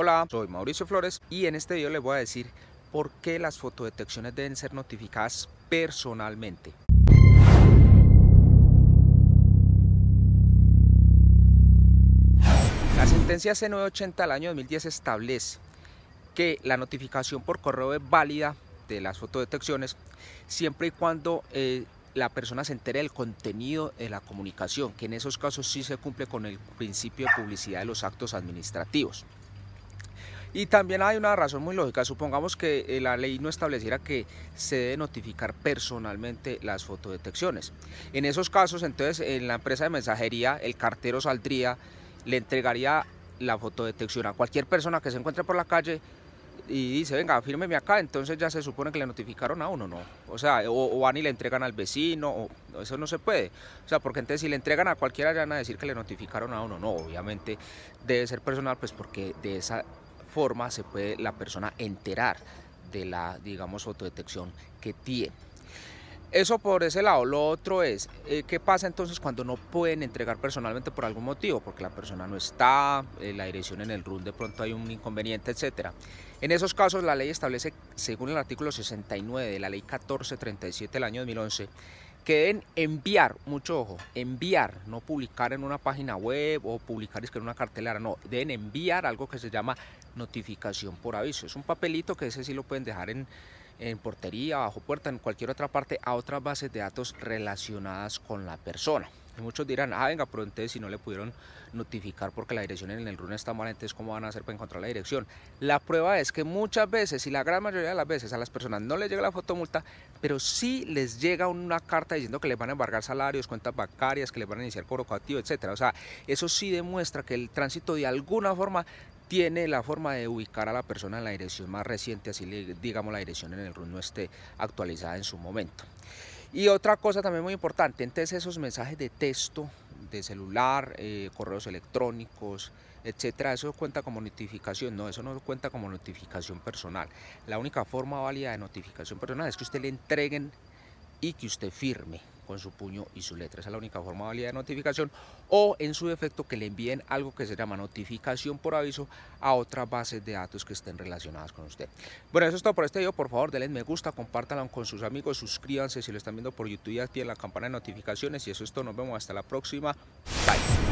Hola, soy Mauricio Flores y en este video les voy a decir por qué las fotodetecciones deben ser notificadas personalmente. La sentencia C980 del año 2010 establece que la notificación por correo es válida de las fotodetecciones siempre y cuando eh, la persona se entere del contenido de la comunicación, que en esos casos sí se cumple con el principio de publicidad de los actos administrativos. Y también hay una razón muy lógica. Supongamos que eh, la ley no estableciera que se debe notificar personalmente las fotodetecciones. En esos casos, entonces, en la empresa de mensajería, el cartero saldría, le entregaría la fotodetección a cualquier persona que se encuentre por la calle y dice, venga, fírmeme acá, entonces ya se supone que le notificaron a uno, ¿no? O sea, o, van y le entregan al vecino, o, eso no se puede. O sea, porque entonces si le entregan a cualquiera ya van a decir que le notificaron a uno, no, obviamente debe ser personal, pues porque de esa forma se puede la persona enterar de la, digamos, autodetección que tiene. Eso por ese lado. Lo otro es, eh, ¿qué pasa entonces cuando no pueden entregar personalmente por algún motivo? Porque la persona no está, eh, la dirección en el RUN de pronto hay un inconveniente, etcétera En esos casos la ley establece, según el artículo 69 de la ley 1437 del año 2011, que deben enviar, mucho ojo, enviar, no publicar en una página web o publicar que en una cartelera, no, deben enviar algo que se llama notificación por aviso. Es un papelito que ese sí lo pueden dejar en, en portería, bajo puerta, en cualquier otra parte, a otras bases de datos relacionadas con la persona. Muchos dirán, ah, venga, pero entonces si no le pudieron notificar porque la dirección en el RUN está mal, entonces ¿cómo van a hacer para encontrar la dirección? La prueba es que muchas veces, y la gran mayoría de las veces, a las personas no les llega la fotomulta, pero sí les llega una carta diciendo que les van a embargar salarios, cuentas bancarias, que les van a iniciar cobro coactivo, etc. O sea, eso sí demuestra que el tránsito de alguna forma tiene la forma de ubicar a la persona en la dirección más reciente, así digamos la dirección en el RUN no esté actualizada en su momento. Y otra cosa también muy importante, entonces esos mensajes de texto, de celular, eh, correos electrónicos, etcétera, eso cuenta como notificación, no, eso no cuenta como notificación personal. La única forma válida de notificación personal es que usted le entreguen y que usted firme con su puño y su letra. Esa es la única forma válida de notificación. O en su defecto que le envíen algo que se llama notificación por aviso a otras bases de datos que estén relacionadas con usted. Bueno, eso es todo por este video. Por favor, denle me gusta, compártanlo con sus amigos, suscríbanse si lo están viendo por YouTube y activen la campana de notificaciones. Y eso es todo. Nos vemos hasta la próxima. Bye.